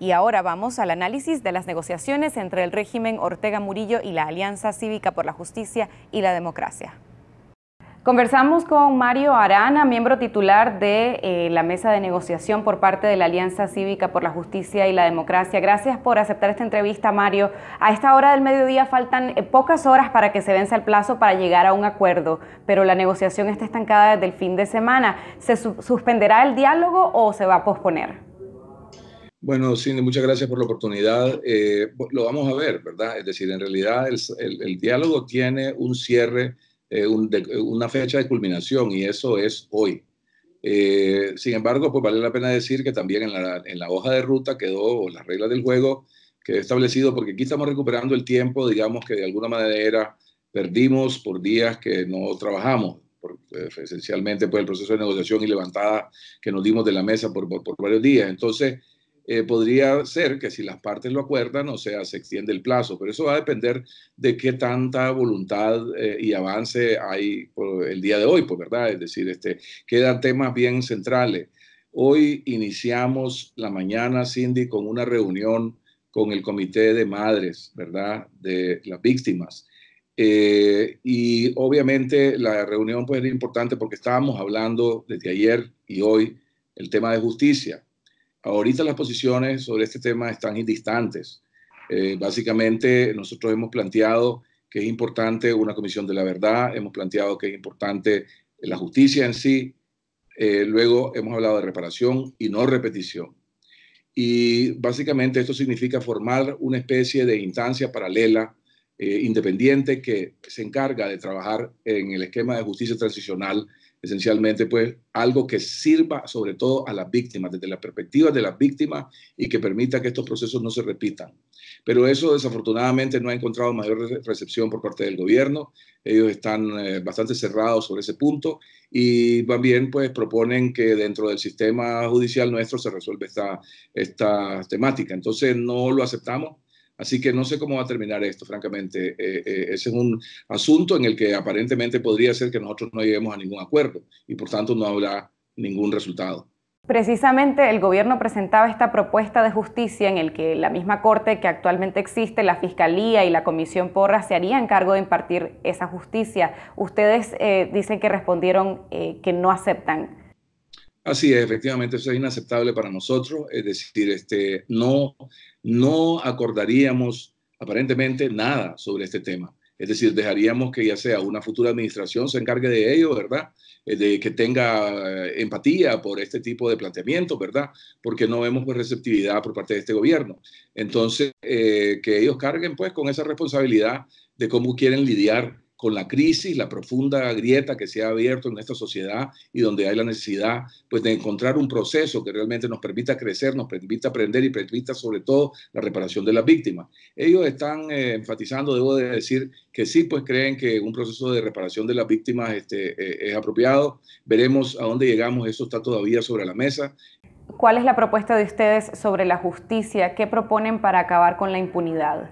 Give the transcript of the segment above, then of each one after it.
Y ahora vamos al análisis de las negociaciones entre el régimen Ortega Murillo y la Alianza Cívica por la Justicia y la Democracia. Conversamos con Mario Arana, miembro titular de eh, la mesa de negociación por parte de la Alianza Cívica por la Justicia y la Democracia. Gracias por aceptar esta entrevista, Mario. A esta hora del mediodía faltan eh, pocas horas para que se vence el plazo para llegar a un acuerdo, pero la negociación está estancada desde el fin de semana. ¿Se suspenderá el diálogo o se va a posponer? Bueno, Cindy, muchas gracias por la oportunidad. Eh, lo vamos a ver, ¿verdad? Es decir, en realidad el, diálogo tiene un cierre, eh, una fecha de culminación y eso es hoy. Eh, sin embargo, pues vale la pena decir que también en la, hoja de ruta quedó las reglas del juego que establecido, porque aquí estamos recuperando el tiempo, digamos que de alguna manera perdimos por días que no trabajamos, esencialmente por pues, el proceso de negociación y levantada que nos dimos de la mesa por varios días. Entonces, eh, podría ser que si las partes lo acuerdan, o sea, se extiende el plazo, pero eso va a depender de qué tanta voluntad eh, y avance hay por el día de hoy, pues, ¿verdad? Es decir, este, quedan temas bien centrales. Hoy iniciamos la mañana, Cindy, con una reunión con el Comité de Madres, ¿verdad?, de las víctimas. Eh, y obviamente la reunión puede ser importante porque estábamos hablando desde ayer y hoy el tema de justicia ahorita las posiciones sobre este tema están distantes. Eh, básicamente, nosotros hemos planteado que es importante una comisión de la verdad, hemos planteado que es importante la justicia en sí, eh, luego hemos hablado de reparación y no repetición. Y básicamente esto significa formar una especie de instancia paralela, eh, independiente, que se encarga de trabajar en el esquema de justicia transicional esencialmente pues algo que sirva sobre todo a las víctimas, desde la perspectiva de las víctimas y que permita que estos procesos no se repitan. Pero eso desafortunadamente no ha encontrado mayor recepción por parte del gobierno. Ellos están eh, bastante cerrados sobre ese punto y también pues proponen que dentro del sistema judicial nuestro se resuelva esta, esta temática. Entonces no lo aceptamos Así que no sé cómo va a terminar esto, francamente. Eh, eh, ese es un asunto en el que aparentemente podría ser que nosotros no lleguemos a ningún acuerdo y por tanto no habrá ningún resultado. Precisamente el gobierno presentaba esta propuesta de justicia en el que la misma corte que actualmente existe, la fiscalía y la comisión Porra, se harían cargo de impartir esa justicia. Ustedes eh, dicen que respondieron que no aceptan Así es, efectivamente, eso es inaceptable para nosotros. Es decir, este, no, no acordaríamos aparentemente nada sobre este tema. Es decir, dejaríamos que ya sea una futura administración se encargue de ello, ¿verdad? Eh, de que tenga eh, empatía por este tipo de planteamiento, ¿verdad? Porque no vemos pues, receptividad por parte de este gobierno. Entonces, eh, que ellos carguen pues con esa responsabilidad de cómo quieren lidiar con la crisis, la profunda grieta que se ha abierto en nuestra sociedad y donde hay la necesidad pues, de encontrar un proceso que realmente nos permita crecer, nos permita aprender y permita sobre todo la reparación de las víctimas. Ellos están eh, enfatizando, debo decir, que sí, pues creen que un proceso de reparación de las víctimas este, eh, es apropiado. Veremos a dónde llegamos, eso está todavía sobre la mesa. ¿Cuál es la propuesta de ustedes sobre la justicia? ¿Qué proponen para acabar con la impunidad?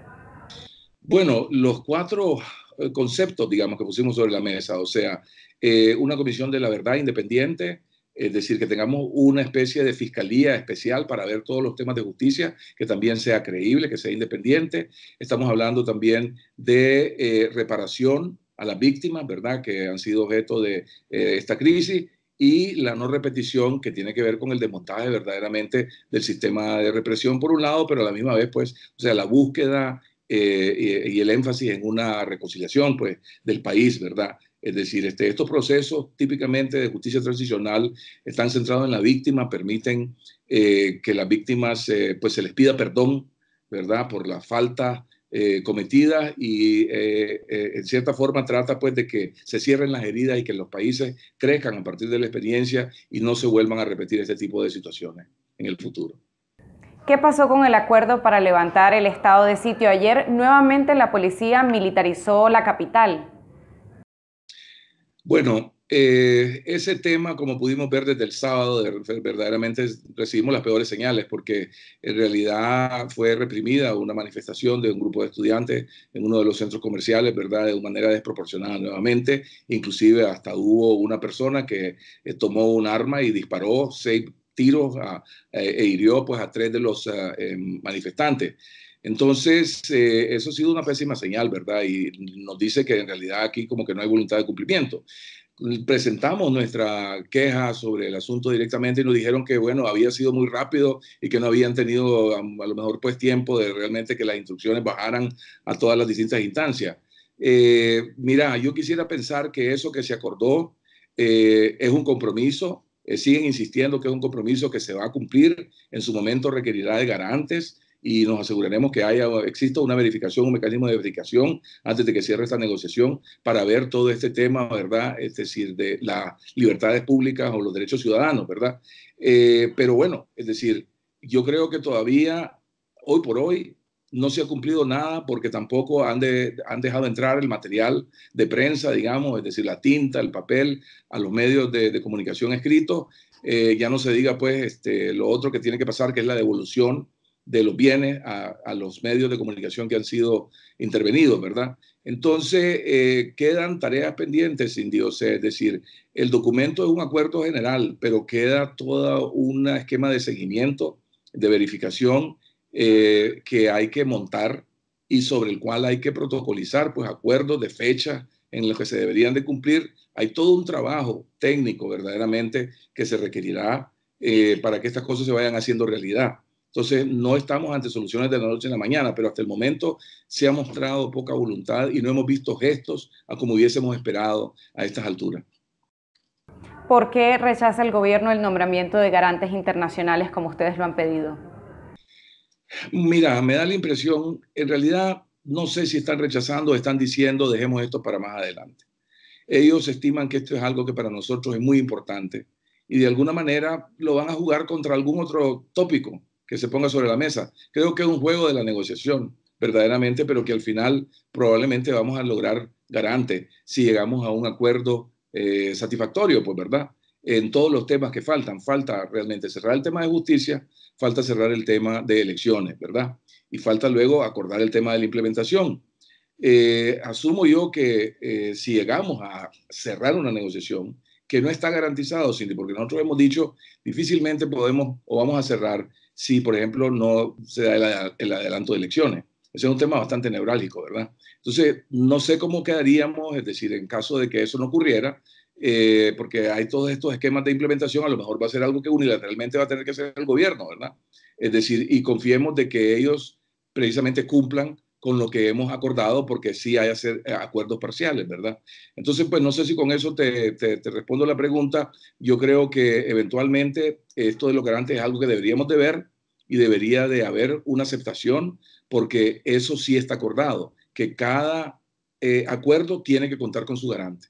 Bueno, los cuatro eh, conceptos, digamos, que pusimos sobre la mesa. O sea, eh, una comisión de la verdad independiente, es decir, que tengamos una especie de fiscalía especial para ver todos los temas de justicia, que también sea creíble, que sea independiente. Estamos hablando también de eh, reparación a las víctimas, ¿verdad?, que han sido objeto de esta crisis y la no repetición que tiene que ver con el desmontaje verdaderamente del sistema de represión por un lado, pero a la misma vez, pues, o sea, la búsqueda eh, y, el énfasis en una reconciliación pues, del país, ¿verdad? Es decir, este, estos procesos típicamente de justicia transicional están centrados en la víctima, permiten eh, que las víctimas pues, se les pida perdón, ¿verdad? Por las faltas eh, cometidas y en cierta forma trata pues de que se cierren las heridas y que los países crezcan a partir de la experiencia y no se vuelvan a repetir este tipo de situaciones en el futuro. ¿Qué pasó con el acuerdo para levantar el estado de sitio ayer? Nuevamente la policía militarizó la capital. Bueno, eh, ese tema, como pudimos ver desde el sábado, verdaderamente recibimos las peores señales porque en realidad fue reprimida una manifestación de un grupo de estudiantes en uno de los centros comerciales, ¿verdad? De manera desproporcionada nuevamente. Inclusive hasta hubo una persona que eh, tomó un arma y disparó. Seis tiros e, e hirió pues, a tres de los ah, em, manifestantes. Entonces, eh, eso ha sido una pésima señal, ¿verdad? Y nos dice que en realidad aquí como que no hay voluntad de cumplimiento. Presentamos nuestra queja sobre el asunto directamente y nos dijeron que, bueno, había sido muy rápido y que no habían tenido a, lo mejor pues tiempo de realmente que las instrucciones bajaran a todas las distintas instancias. Eh, mira, yo quisiera pensar que eso que se acordó eh, es un compromiso, eh, siguen insistiendo que es un compromiso que se va a cumplir, en su momento requerirá de garantes y nos aseguraremos que haya, exista una verificación, un mecanismo de verificación antes de que cierre esta negociación para ver todo este tema, ¿verdad? Es este, decir, de las libertades públicas o los derechos ciudadanos, ¿verdad? Eh, pero bueno, es decir, yo creo que todavía, hoy por hoy, no se ha cumplido nada porque tampoco han, han, dejado entrar el material de prensa, digamos, es decir, la tinta, el papel, a los medios de, comunicación escritos. Eh, ya no se diga, pues, este, lo otro que tiene que pasar, que es la devolución de los bienes a, los medios de comunicación que han sido intervenidos, ¿verdad? Entonces, eh, quedan tareas pendientes, sin Dios, es decir, el documento es un acuerdo general, pero queda todo un esquema de seguimiento, de verificación eh, que hay que montar y sobre el cual hay que protocolizar pues acuerdos de fecha en los que se deberían de cumplir. Hay todo un trabajo técnico verdaderamente que se requerirá eh, para que estas cosas se vayan haciendo realidad. Entonces, no estamos ante soluciones de la noche a la mañana, pero hasta el momento se ha mostrado poca voluntad y no hemos visto gestos como hubiésemos esperado a estas alturas. ¿Por qué rechaza el gobierno el nombramiento de garantes internacionales como ustedes lo han pedido? Mira, me da la impresión, en realidad no sé si están rechazando o están diciendo dejemos esto para más adelante. Ellos estiman que esto es algo que para nosotros es muy importante y de alguna manera lo van a jugar contra algún otro tópico que se ponga sobre la mesa. Creo que es un juego de la negociación, verdaderamente, pero que al final probablemente vamos a lograr garante si llegamos a un acuerdo eh, satisfactorio, pues verdad en todos los temas que faltan. Falta realmente cerrar el tema de justicia, falta cerrar el tema de elecciones, ¿verdad? Y falta luego acordar el tema de la implementación. Eh, asumo yo que eh, si llegamos a cerrar una negociación, que no está garantizado, porque nosotros hemos dicho difícilmente podemos o vamos a cerrar si, por ejemplo, no se da el, el adelanto de elecciones. Ese es un tema bastante neurálgico, ¿verdad? Entonces, no sé cómo quedaríamos, es decir, en caso de que eso no ocurriera, eh, porque hay todos estos esquemas de implementación, a lo mejor va a ser algo que unilateralmente va a tener que hacer el gobierno, ¿verdad? Es decir, y confiemos de que ellos precisamente cumplan con lo que hemos acordado, porque sí hay eh, acuerdos parciales, ¿verdad? Entonces, pues no sé si con eso te, respondo la pregunta. Yo creo que eventualmente esto de los garantes es algo que deberíamos de ver y debería de haber una aceptación, porque eso sí está acordado, que cada eh, acuerdo tiene que contar con su garante.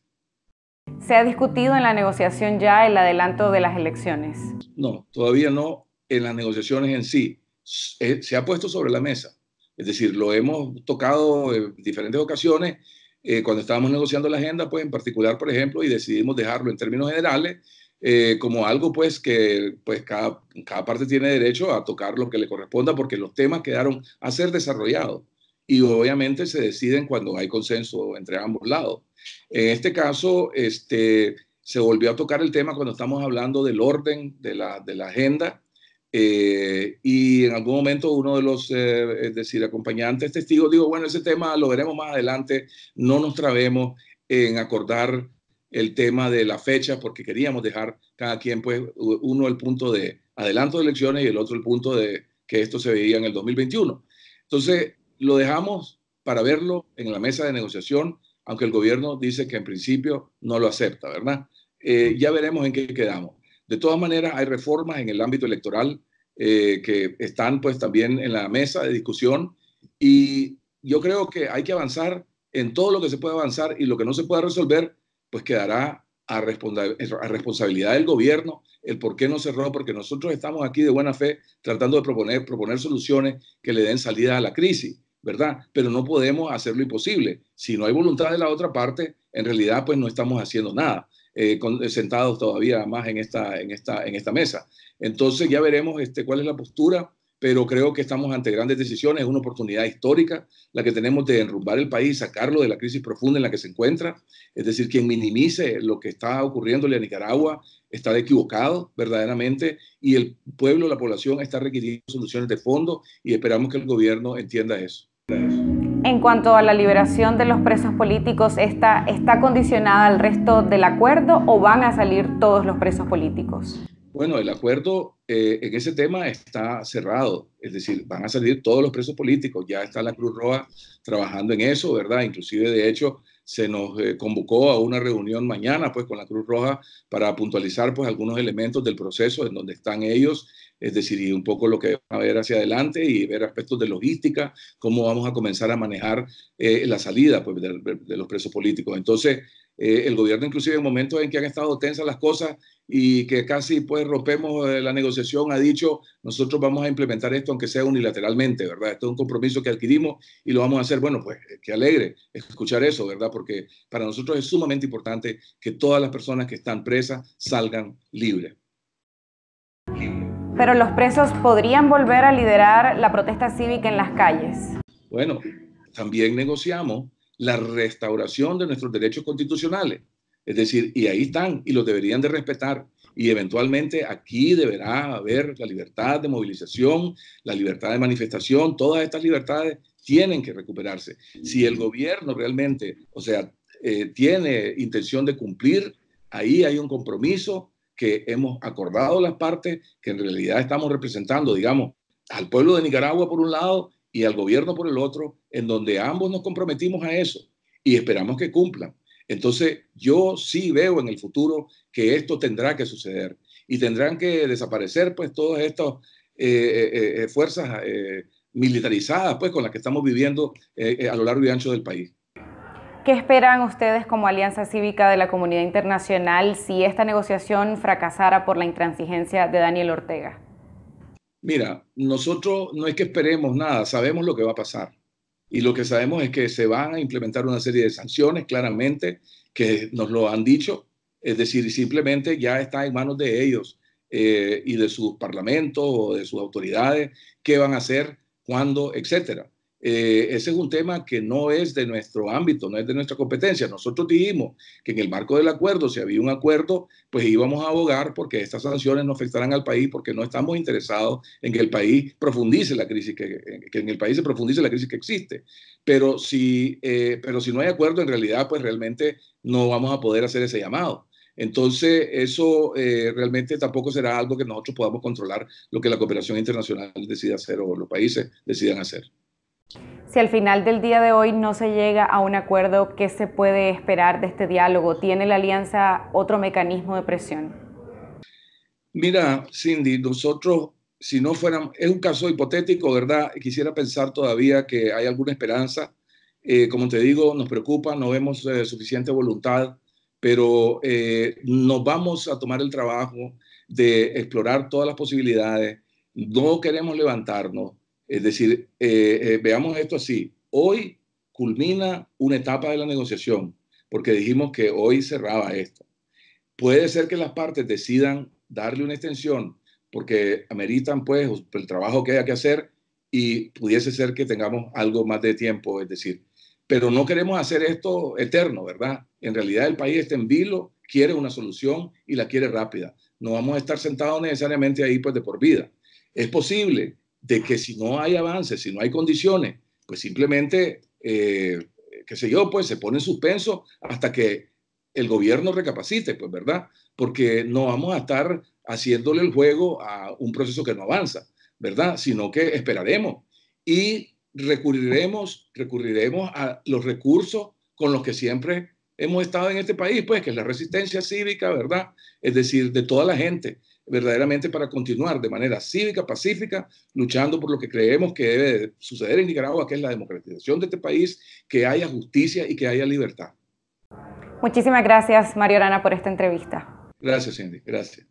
¿Se ha discutido en la negociación ya el adelanto de las elecciones? No, todavía no en las negociaciones en sí. Eh, se ha puesto sobre la mesa. Es decir, lo hemos tocado en diferentes ocasiones eh, cuando estábamos negociando la agenda, pues en particular, por ejemplo, y decidimos dejarlo en términos generales eh, como algo pues que pues cada, cada parte tiene derecho a tocar lo que le corresponda porque los temas quedaron a ser desarrollados y obviamente se deciden cuando hay consenso entre ambos lados. En este caso, este, se volvió a tocar el tema cuando estamos hablando del orden de la, agenda eh, y en algún momento uno de los, eh, es decir, acompañantes, testigos, digo, bueno, ese tema lo veremos más adelante, no nos trabemos en acordar el tema de la fecha porque queríamos dejar cada quien, pues, uno el punto de adelanto de elecciones y el otro el punto de que esto se veía en el 2021. Entonces, lo dejamos para verlo en la mesa de negociación, aunque el gobierno dice que en principio no lo acepta, ¿verdad? Eh, ya veremos en qué quedamos. De todas maneras, hay reformas en el ámbito electoral eh, que están pues también en la mesa de discusión y yo creo que hay que avanzar en todo lo que se puede avanzar y lo que no se pueda resolver, pues quedará a, responsabilidad del gobierno el por qué no cerró, porque nosotros estamos aquí de buena fe tratando de proponer, proponer soluciones que le den salida a la crisis. ¿verdad? Pero no podemos hacerlo imposible. Si no hay voluntad de la otra parte, en realidad pues no estamos haciendo nada, eh, eh, sentados todavía más en esta, en, esta, en esta mesa. Entonces ya veremos este, cuál es la postura, pero creo que estamos ante grandes decisiones, es una oportunidad histórica la que tenemos de enrumbar el país, sacarlo de la crisis profunda en la que se encuentra, es decir, quien minimice lo que está ocurriéndole a Nicaragua está equivocado verdaderamente y el pueblo, la población está requiriendo soluciones de fondo y esperamos que el gobierno entienda eso. En cuanto a la liberación de los presos políticos, ¿esta está condicionada al resto del acuerdo o van a salir todos los presos políticos? Bueno, el acuerdo eh, en ese tema está cerrado, es decir, van a salir todos los presos políticos, ya está la Cruz Roja trabajando en eso, ¿verdad? Inclusive, de hecho, se nos eh, convocó a una reunión mañana pues, con la Cruz Roja para puntualizar pues, algunos elementos del proceso en donde están ellos, es decir, un poco lo que va a ver hacia adelante y ver aspectos de logística, cómo vamos a comenzar a manejar eh, la salida pues, de, de, los presos políticos. Entonces, eh, el gobierno inclusive en momentos en que han estado tensas las cosas y que casi pues rompemos eh, la negociación, ha dicho, nosotros vamos a implementar esto aunque sea unilateralmente, ¿verdad? Esto es un compromiso que adquirimos y lo vamos a hacer. Bueno, pues qué alegre escuchar eso, ¿verdad? Porque para nosotros es sumamente importante que todas las personas que están presas salgan libres. Pero los presos podrían volver a liderar la protesta cívica en las calles. Bueno, también negociamos la restauración de nuestros derechos constitucionales. Es decir, y ahí están y los deberían de respetar. Y eventualmente aquí deberá haber la libertad de movilización, la libertad de manifestación, todas estas libertades tienen que recuperarse. Si el gobierno realmente, o sea, eh, tiene intención de cumplir, ahí hay un compromiso que hemos acordado las partes que en realidad estamos representando, digamos, al pueblo de Nicaragua por un lado y al gobierno por el otro, en donde ambos nos comprometimos a eso y esperamos que cumplan. Entonces, yo sí veo en el futuro que esto tendrá que suceder y tendrán que desaparecer pues todas estas eh, eh, eh, fuerzas militarizadas pues con las que estamos viviendo a lo largo y ancho del país. ¿Qué esperan ustedes como Alianza Cívica de la comunidad internacional si esta negociación fracasara por la intransigencia de Daniel Ortega? Mira, nosotros no es que esperemos nada, sabemos lo que va a pasar. Y lo que sabemos es que se van a implementar una serie de sanciones, claramente, que nos lo han dicho. Es decir, simplemente ya está en manos de ellos eh, y de sus parlamentos o de sus autoridades qué van a hacer, cuándo, etcétera. Eh, ese es un tema que no es de nuestro ámbito, no es de nuestra competencia. Nosotros dijimos que en el marco del acuerdo, si había un acuerdo, pues íbamos a abogar porque estas sanciones no afectarán al país, porque no estamos interesados en que el país profundice la crisis, que, eh, en el país se profundice la crisis que existe. Pero si, eh, pero si no hay acuerdo, en realidad, pues realmente no vamos a poder hacer ese llamado. Entonces, eso realmente tampoco será algo que nosotros podamos controlar lo que la cooperación internacional decida hacer o los países decidan hacer. Si al final del día de hoy no se llega a un acuerdo, ¿qué se puede esperar de este diálogo? ¿Tiene la alianza otro mecanismo de presión? Mira, Cindy, nosotros, si no fueran, es un caso hipotético, ¿verdad? Quisiera pensar todavía que hay alguna esperanza. Eh, como te digo, nos preocupa, no vemos eh, suficiente voluntad, pero eh, nos vamos a tomar el trabajo de explorar todas las posibilidades. No queremos levantarnos, es decir, eh, eh, veamos esto así. Hoy culmina una etapa de la negociación, porque dijimos que hoy cerraba esto. Puede ser que las partes decidan darle una extensión porque ameritan pues el trabajo que haya que hacer y pudiese ser que tengamos algo más de tiempo, es decir, pero no queremos hacer esto eterno, ¿verdad? En realidad el país está en vilo, quiere una solución y la quiere rápida. No vamos a estar sentados necesariamente ahí pues de por vida. Es posible de que si no hay avances, si no hay condiciones, pues simplemente, eh, qué sé yo, pues se pone en suspenso hasta que el gobierno recapacite, pues, ¿verdad? Porque no vamos a estar haciéndole el juego a un proceso que no avanza, ¿verdad? Sino que esperaremos y recurriremos, recurriremos a los recursos con los que siempre hemos estado en este país, pues, que es la resistencia cívica, ¿verdad? Es decir, de toda la gente, verdaderamente para continuar de manera cívica, pacífica, luchando por lo que creemos que debe suceder en Nicaragua, que es la democratización de este país, que haya justicia y que haya libertad. Muchísimas gracias, Mario Arana, por esta entrevista. Gracias, Cindy. Gracias.